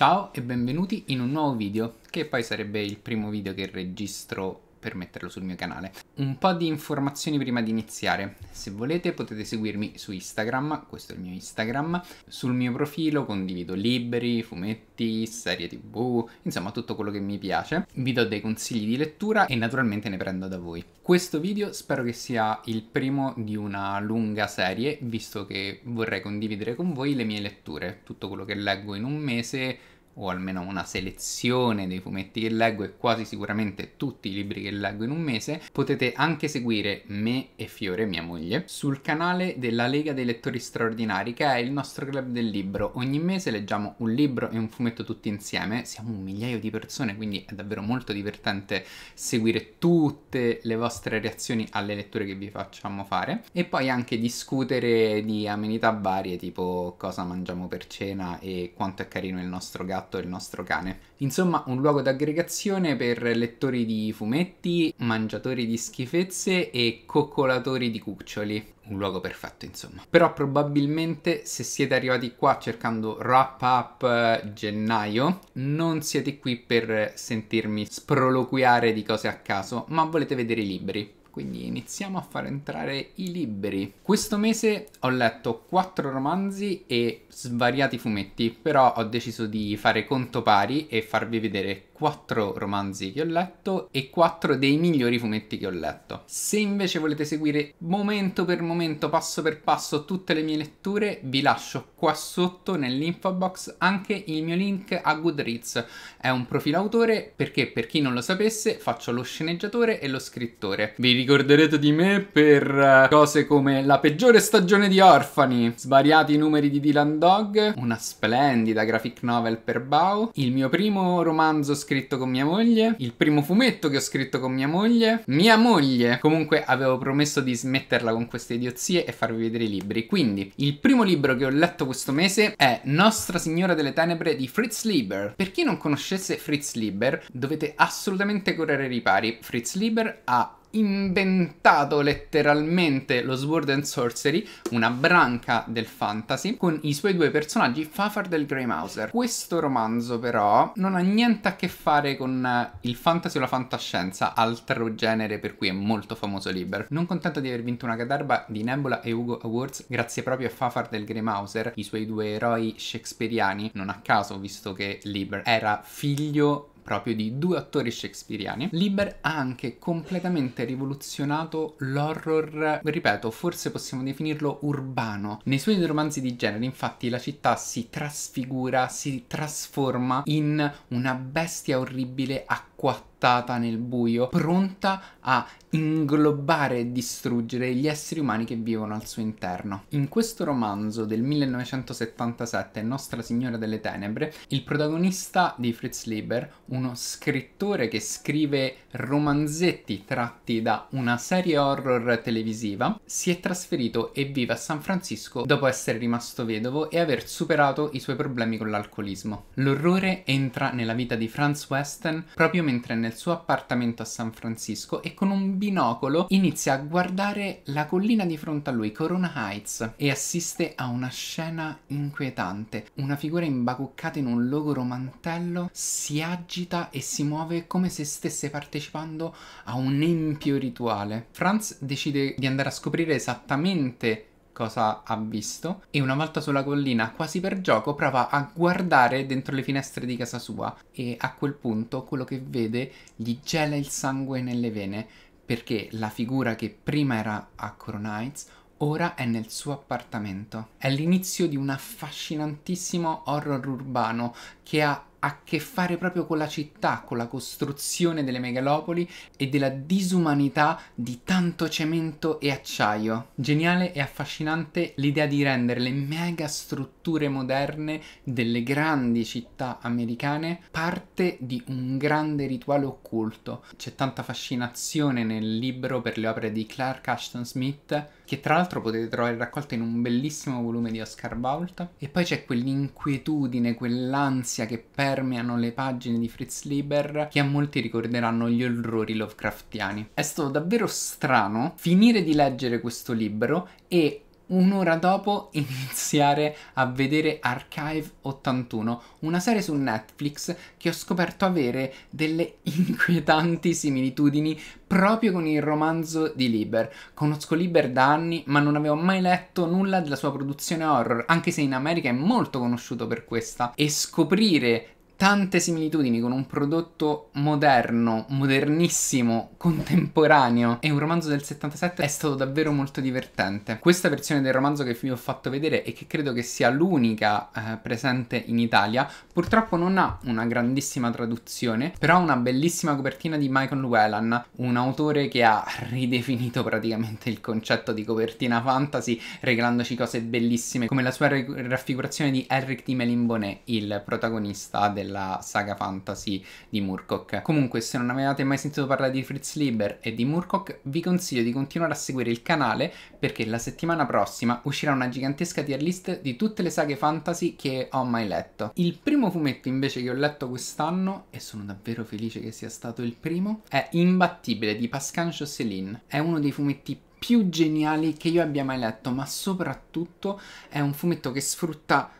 Ciao e benvenuti in un nuovo video, che poi sarebbe il primo video che registro per metterlo sul mio canale. Un po' di informazioni prima di iniziare. Se volete potete seguirmi su Instagram, questo è il mio Instagram. Sul mio profilo condivido libri, fumetti, serie tv, insomma tutto quello che mi piace. Vi do dei consigli di lettura e naturalmente ne prendo da voi. Questo video spero che sia il primo di una lunga serie, visto che vorrei condividere con voi le mie letture, tutto quello che leggo in un mese o almeno una selezione dei fumetti che leggo e quasi sicuramente tutti i libri che leggo in un mese, potete anche seguire me e Fiore, mia moglie, sul canale della Lega dei Lettori Straordinari, che è il nostro club del libro. Ogni mese leggiamo un libro e un fumetto tutti insieme, siamo un migliaio di persone, quindi è davvero molto divertente seguire tutte le vostre reazioni alle letture che vi facciamo fare e poi anche discutere di amenità varie tipo cosa mangiamo per cena e quanto è carino il nostro gatto gatto e il nostro cane. Insomma, un luogo d'aggregazione per lettori di fumetti, mangiatori di schifezze e coccolatori di cuccioli. Un luogo perfetto, insomma. Però probabilmente se siete arrivati qua cercando wrap up eh, gennaio, non siete qui per sentirmi sproloquiare di cose a caso, ma volete vedere i libri quindi iniziamo a far entrare i libri. Questo mese ho letto quattro romanzi e svariati fumetti, però ho deciso di fare conto pari e farvi vedere quattro romanzi che ho letto e quattro dei migliori fumetti che ho letto. Se invece volete seguire momento per momento, passo per passo tutte le mie letture, vi lascio qua sotto nell'info box anche il mio link a Goodreads. È un profilo autore perché per chi non lo sapesse faccio lo sceneggiatore e lo scrittore. Vi ricorderete di me per eh, cose come la peggiore stagione di Orfani, svariati numeri di Dylan Dog, una splendida graphic novel per Bao, il mio primo romanzo scritto scritto con mia moglie, il primo fumetto che ho scritto con mia moglie, mia moglie. Comunque avevo promesso di smetterla con queste idiozie e farvi vedere i libri. Quindi, il primo libro che ho letto questo mese è Nostra Signora delle Tenebre di Fritz Lieber. Per chi non conoscesse Fritz Lieber, dovete assolutamente correre i ripari. Fritz Lieber ha inventato letteralmente lo Sword and Sorcery, una branca del fantasy, con i suoi due personaggi Fafar del Grey Mouser. Questo romanzo però non ha niente a che fare con il fantasy o la fantascienza, altro genere per cui è molto famoso Liber. Non contento di aver vinto una catarba di Nebula e Hugo Awards grazie proprio a Fafar del Grey Mouser, i suoi due eroi shakespeariani, non a caso visto che Liber era figlio proprio di due attori shakespeariani, Liber ha anche completamente rivoluzionato l'horror, ripeto, forse possiamo definirlo urbano. Nei suoi romanzi di genere, infatti, la città si trasfigura, si trasforma in una bestia orribile a quattro scattata nel buio, pronta a inglobare e distruggere gli esseri umani che vivono al suo interno. In questo romanzo del 1977, Nostra Signora delle Tenebre, il protagonista di Fritz Lieber, uno scrittore che scrive romanzetti tratti da una serie horror televisiva, si è trasferito e vive a San Francisco dopo essere rimasto vedovo e aver superato i suoi problemi con l'alcolismo. L'orrore entra nella vita di Franz Westen proprio mentre è nel nel suo appartamento a San Francisco e con un binocolo inizia a guardare la collina di fronte a lui, Corona Heights, e assiste a una scena inquietante. Una figura imbacuccata in un logoro mantello si agita e si muove come se stesse partecipando a un empio rituale. Franz decide di andare a scoprire esattamente cosa ha visto e una volta sulla collina, quasi per gioco, prova a guardare dentro le finestre di casa sua e a quel punto quello che vede gli gela il sangue nelle vene perché la figura che prima era a Corona Heights ora è nel suo appartamento. È l'inizio di un affascinantissimo horror urbano che ha a che fare proprio con la città, con la costruzione delle megalopoli e della disumanità di tanto cemento e acciaio. Geniale e affascinante l'idea di rendere le mega strutture moderne delle grandi città americane parte di un grande rituale occulto. C'è tanta fascinazione nel libro per le opere di Clark Ashton Smith, che tra l'altro potete trovare raccolta in un bellissimo volume di Oscar Vault. e poi c'è quell'inquietudine, quell'ansia che perde permeano le pagine di Fritz Lieber che a molti ricorderanno gli orrori Lovecraftiani. È stato davvero strano finire di leggere questo libro e un'ora dopo iniziare a vedere Archive 81, una serie su Netflix che ho scoperto avere delle inquietanti similitudini proprio con il romanzo di Lieber. Conosco Lieber da anni, ma non avevo mai letto nulla della sua produzione horror, anche se in America è molto conosciuto per questa. E scoprire tante similitudini con un prodotto moderno, modernissimo, contemporaneo e un romanzo del 77 è stato davvero molto divertente. Questa versione del romanzo che vi ho fatto vedere e che credo che sia l'unica eh, presente in Italia, purtroppo non ha una grandissima traduzione, però ha una bellissima copertina di Michael Whelan, un autore che ha ridefinito praticamente il concetto di copertina fantasy, regalandoci cose bellissime come la sua raffigurazione di Eric di Melimbonnet, il protagonista del della saga fantasy di Murcock. Comunque, se non avevate mai sentito parlare di Fritz Lieber e di Murcock, vi consiglio di continuare a seguire il canale perché la settimana prossima uscirà una gigantesca tier list di tutte le saghe fantasy che ho mai letto. Il primo fumetto invece che ho letto quest'anno, e sono davvero felice che sia stato il primo, è Imbattibile di Pascal Josselin. È uno dei fumetti più geniali che io abbia mai letto, ma soprattutto è un fumetto che sfrutta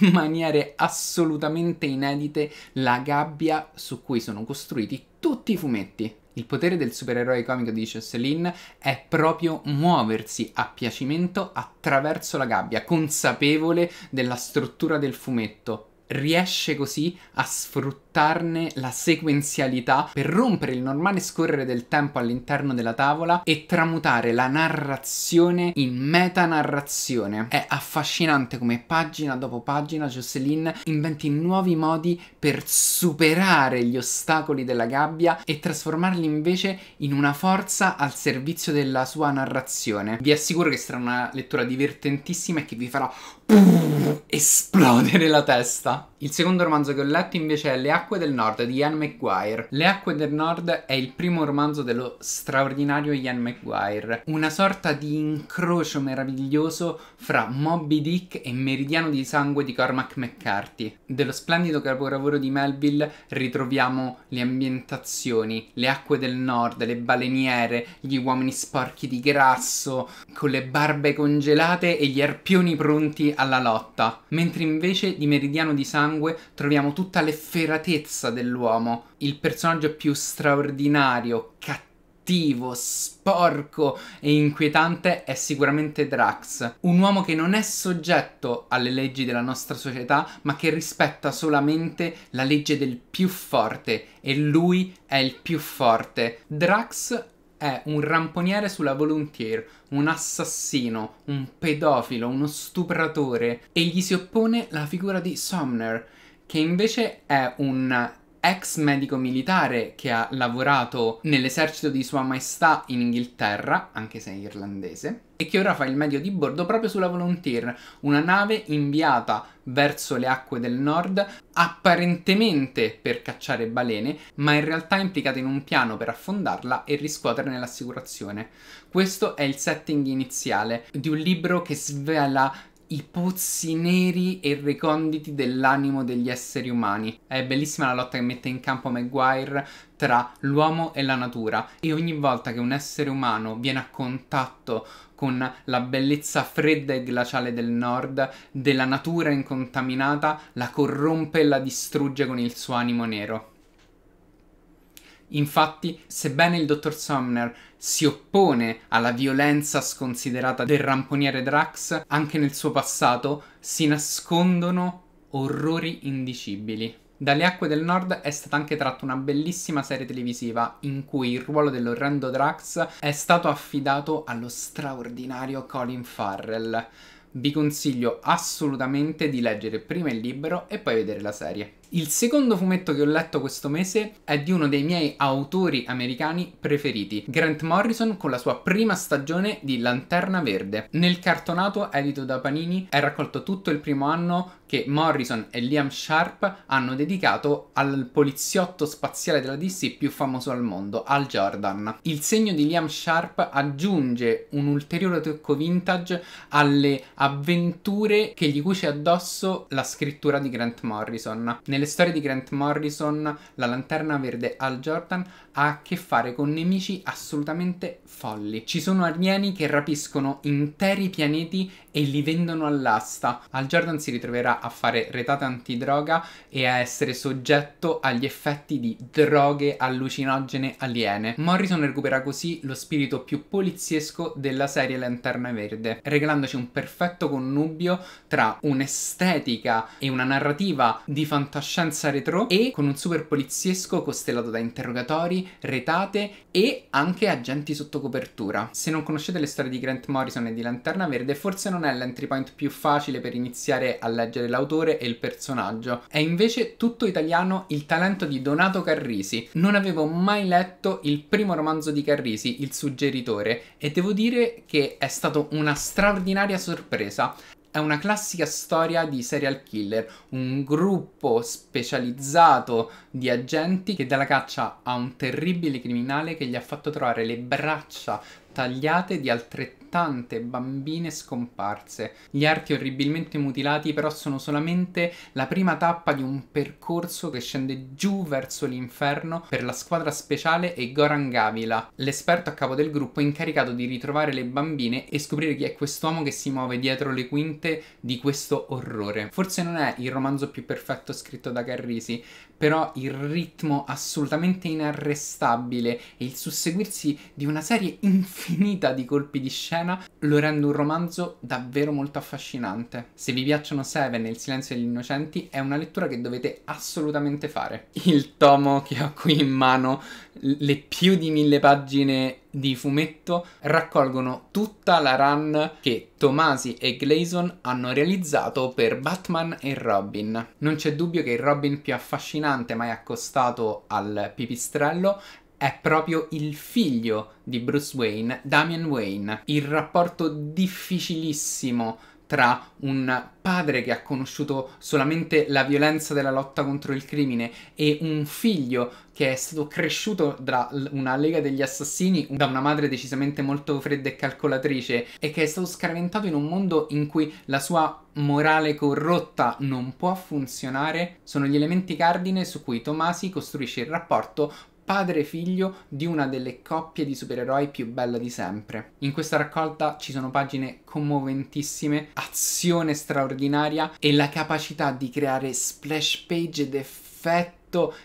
in maniere assolutamente inedite la gabbia su cui sono costruiti tutti i fumetti. Il potere del supereroe comico di Jocelyn è proprio muoversi a piacimento attraverso la gabbia, consapevole della struttura del fumetto, riesce così a sfruttarne la sequenzialità per rompere il normale scorrere del tempo all'interno della tavola e tramutare la narrazione in metanarrazione. È affascinante come pagina dopo pagina Jocelyn inventi nuovi modi per superare gli ostacoli della gabbia e trasformarli invece in una forza al servizio della sua narrazione. Vi assicuro che sarà una lettura divertentissima e che vi farà esplodere la testa. Il secondo romanzo che ho letto invece è Le acque del nord di Ian McGuire. Le acque del nord è il primo romanzo dello straordinario Ian McGuire, una sorta di incrocio meraviglioso fra Moby Dick e Meridiano di sangue di Cormac McCarthy. Dello splendido capolavoro di Melville ritroviamo le ambientazioni, le acque del nord, le baleniere, gli uomini sporchi di grasso, con le barbe congelate e gli arpioni pronti alla lotta, mentre invece di Meridiano di di sangue troviamo tutta l'efferatezza dell'uomo. Il personaggio più straordinario, cattivo sporco e inquietante è sicuramente Drax, un uomo che non è soggetto alle leggi della nostra società, ma che rispetta solamente la legge del più forte e lui è il più forte. Drax è un ramponiere sulla volunteer, un assassino, un pedofilo, uno stupratore e gli si oppone la figura di Sumner, che invece è un ex medico militare che ha lavorato nell'esercito di Sua Maestà in Inghilterra, anche se è irlandese, e che ora fa il medio di bordo proprio sulla Volunteer, una nave inviata verso le acque del nord apparentemente per cacciare balene, ma in realtà implicata in un piano per affondarla e riscuoterne l'assicurazione. Questo è il setting iniziale di un libro che svela i pozzi neri e reconditi dell'animo degli esseri umani. È bellissima la lotta che mette in campo Maguire tra l'uomo e la natura e ogni volta che un essere umano viene a contatto con la bellezza fredda e glaciale del nord, della natura incontaminata, la corrompe e la distrugge con il suo animo nero. Infatti, sebbene il dottor Sumner si oppone alla violenza sconsiderata del ramponiere Drax, anche nel suo passato si nascondono orrori indicibili. Dalle acque del nord è stata anche tratta una bellissima serie televisiva in cui il ruolo dell'orrendo Drax è stato affidato allo straordinario Colin Farrell. Vi consiglio assolutamente di leggere prima il libro e poi vedere la serie. Il secondo fumetto che ho letto questo mese è di uno dei miei autori americani preferiti, Grant Morrison con la sua prima stagione di Lanterna Verde. Nel cartonato edito da Panini è raccolto tutto il primo anno che Morrison e Liam Sharp hanno dedicato al poliziotto spaziale della DC più famoso al mondo, Al Jordan. Il segno di Liam Sharp aggiunge un ulteriore tocco vintage alle avventure che gli cuce addosso la scrittura di Grant Morrison. Nel nelle storie di Grant Morrison, la lanterna verde Al Jordan ha a che fare con nemici assolutamente folli. Ci sono alieni che rapiscono interi pianeti e li vendono all'asta. Al Jordan si ritroverà a fare retate antidroga e a essere soggetto agli effetti di droghe allucinogene aliene. Morrison recupera così lo spirito più poliziesco della serie Lanterna Verde, regalandoci un perfetto connubio tra un'estetica e una narrativa di fantascienza retro e con un super poliziesco costellato da interrogatori, retate e anche agenti sotto copertura. Se non conoscete le storie di Grant Morrison e di Lanterna Verde, forse non John è l'entry point più facile per iniziare a leggere l'autore e il personaggio. È invece tutto italiano il talento di Donato Carrisi. Non avevo mai letto il primo romanzo di Carrisi, Il suggeritore, e devo dire che è stato una straordinaria sorpresa. È una classica storia di serial killer, un gruppo specializzato di agenti che dà la caccia a un terribile criminale che gli ha fatto trovare le braccia tagliate di altrettanto tante bambine scomparse. Gli arti orribilmente mutilati però sono solamente la prima tappa di un percorso che scende giù verso l'inferno per la squadra speciale e Goran Gavila, l'esperto a capo del gruppo incaricato di ritrovare le bambine e scoprire chi è quest'uomo che si muove dietro le quinte di questo orrore. Forse non è il romanzo più perfetto scritto da Carrisi, però il ritmo assolutamente inarrestabile e il susseguirsi di una serie infinita di colpi di scena scena lo rende un romanzo davvero molto affascinante. Se vi piacciono Seven e Il silenzio degli innocenti è una lettura che dovete assolutamente fare. Il tomo che ho qui in mano, le più di mille pagine di fumetto raccolgono tutta la run che Tomasi e Glazon hanno realizzato per Batman e Robin. Non c'è dubbio che il Robin più affascinante mai accostato al pipistrello è proprio il figlio di Bruce Wayne, Damian Wayne. Il rapporto difficilissimo tra un padre che ha conosciuto solamente la violenza della lotta contro il crimine e un figlio che è stato cresciuto da una lega degli assassini, da una madre decisamente molto fredda e calcolatrice e che è stato scaraventato in un mondo in cui la sua morale corrotta non può funzionare, sono gli elementi cardine su cui Tomasi costruisce il rapporto padre e figlio di una delle coppie di supereroi più bella di sempre. In questa raccolta ci sono pagine commoventissime, azione straordinaria e la capacità di creare splash page ed effetti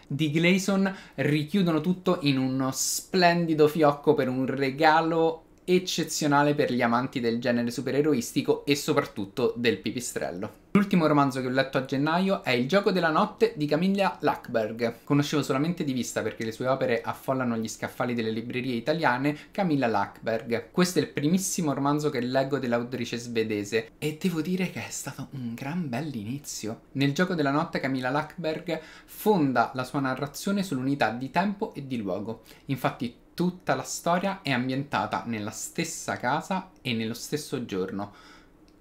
di Gleason richiudono tutto in uno splendido fiocco per un regalo eccezionale per gli amanti del genere supereroistico e soprattutto del pipistrello. L'ultimo romanzo che ho letto a gennaio è Il gioco della notte di Camilla Lackberg. Conoscevo solamente di vista perché le sue opere affollano gli scaffali delle librerie italiane Camilla Lackberg. Questo è il primissimo romanzo che leggo dell'autrice svedese e devo dire che è stato un gran bell'inizio. Nel gioco della notte Camilla Lackberg fonda la sua narrazione sull'unità di tempo e di luogo. Infatti tutta la storia è ambientata nella stessa casa e nello stesso giorno.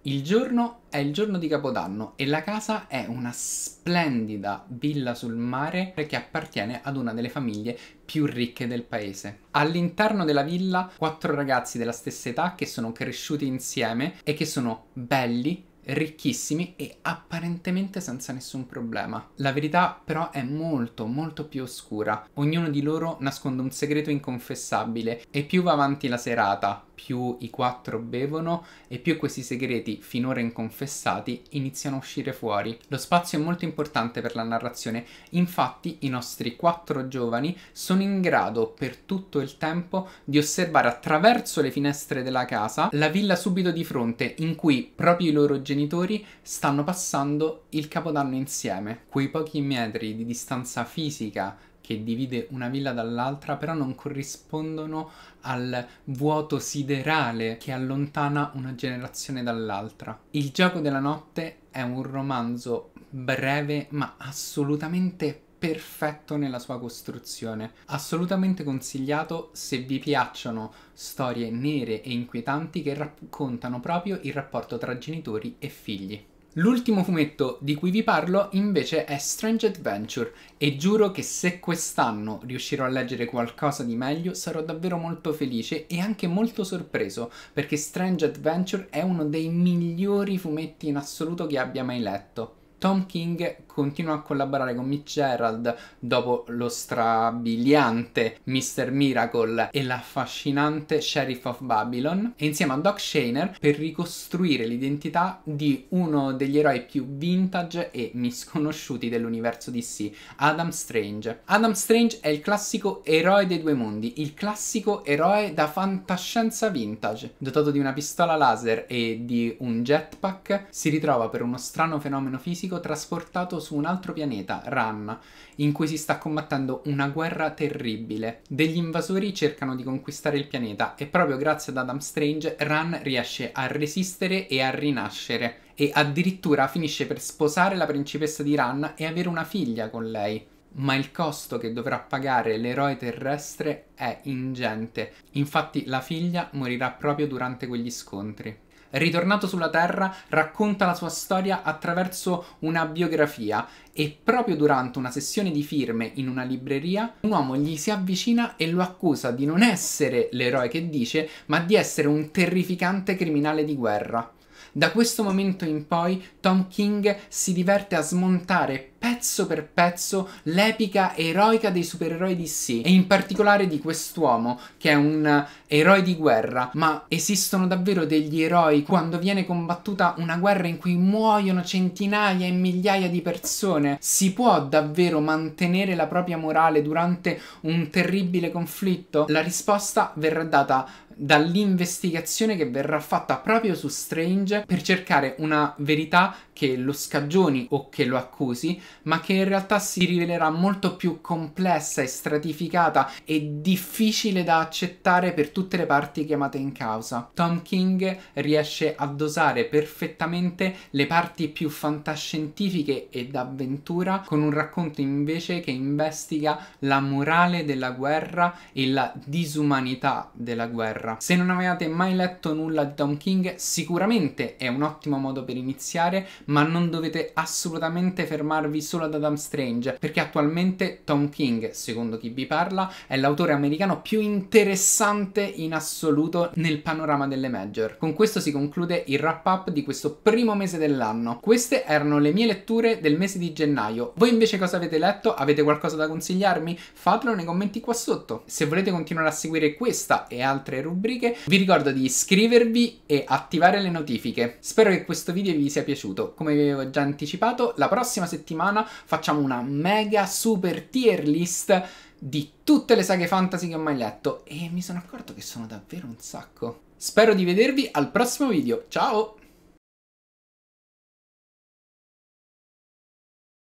Il giorno è il giorno di Capodanno e la casa è una splendida villa sul mare che appartiene ad una delle famiglie più ricche del paese. All'interno della villa quattro ragazzi della stessa età che sono cresciuti insieme e che sono belli, ricchissimi e apparentemente senza nessun problema. La verità però è molto molto più oscura. Ognuno di loro nasconde un segreto inconfessabile e più va avanti la serata, più i quattro bevono e più questi segreti finora inconfessati iniziano a uscire fuori. Lo spazio è molto importante per la narrazione, infatti i nostri quattro giovani sono in grado per tutto il tempo di osservare attraverso le finestre della casa la villa subito di fronte in cui proprio i loro genitori genitori stanno passando il capodanno insieme. Quei pochi metri di distanza fisica che divide una villa dall'altra però non corrispondono al vuoto siderale che allontana una generazione dall'altra. Il gioco della notte è un romanzo breve ma assolutamente perfetto nella sua costruzione. Assolutamente consigliato se vi piacciono storie nere e inquietanti che raccontano proprio il rapporto tra genitori e figli. L'ultimo fumetto di cui vi parlo invece è Strange Adventure e giuro che se quest'anno riuscirò a leggere qualcosa di meglio sarò davvero molto felice e anche molto sorpreso perché Strange Adventure è uno dei migliori fumetti in assoluto che abbia mai letto. Tom King continua a collaborare con Mitch Gerald dopo lo strabiliante Mr. Miracle e l'affascinante Sheriff of Babylon e insieme a Doc Shaner per ricostruire l'identità di uno degli eroi più vintage e misconosciuti dell'universo DC, Adam Strange. Adam Strange è il classico eroe dei due mondi, il classico eroe da fantascienza vintage. Dotato di una pistola laser e di un jetpack, si ritrova per uno strano fenomeno fisico stato trasportato su un altro pianeta, Ran, in cui si sta combattendo una guerra terribile. Degli invasori cercano di conquistare il pianeta e proprio grazie ad Adam Strange Ran riesce a resistere e a rinascere e addirittura finisce per sposare la principessa di Ran e avere una figlia con lei ma il costo che dovrà pagare l'eroe terrestre è ingente. Infatti la figlia morirà proprio durante quegli scontri ritornato sulla Terra, racconta la sua storia attraverso una biografia e proprio durante una sessione di firme in una libreria un uomo gli si avvicina e lo accusa di non essere l'eroe che dice, ma di essere un terrificante criminale di guerra. Da questo momento in poi Tom King si diverte a smontare pezzo per pezzo l'epica eroica dei supereroi di DC e in particolare di quest'uomo che è un eroe di guerra, ma esistono davvero degli eroi quando viene combattuta una guerra in cui muoiono centinaia e migliaia di persone? Si può davvero mantenere la propria morale durante un terribile conflitto? La risposta verrà data dall'investigazione che verrà fatta proprio su Strange per cercare una verità che lo scagioni o che lo accusi, ma che in realtà si rivelerà molto più complessa e stratificata e difficile da accettare per tutte le parti chiamate in causa. Tom King riesce a dosare perfettamente le parti più fantascientifiche e d'avventura con un racconto invece che investiga la morale della guerra e la disumanità della guerra. Se non avevate mai letto nulla di Tom King, sicuramente è un ottimo modo per iniziare, ma non dovete assolutamente fermarvi solo ad Adam Strange, perché attualmente Tom King, secondo chi vi parla, è l'autore americano più interessante in assoluto nel panorama delle major. Con questo si conclude il wrap up di questo primo mese dell'anno. Queste erano le mie letture del mese di gennaio. Voi invece cosa avete letto? Avete qualcosa da consigliarmi? Fatelo nei commenti qua sotto. Se volete continuare a seguire questa e altre rubriche, vi ricordo di iscrivervi e attivare le notifiche. Spero che questo video vi sia piaciuto come vi avevo già anticipato, la prossima settimana facciamo una mega super tier list di tutte le saghe fantasy che ho mai letto e mi sono accorto che sono davvero un sacco. Spero di vedervi al prossimo video, ciao!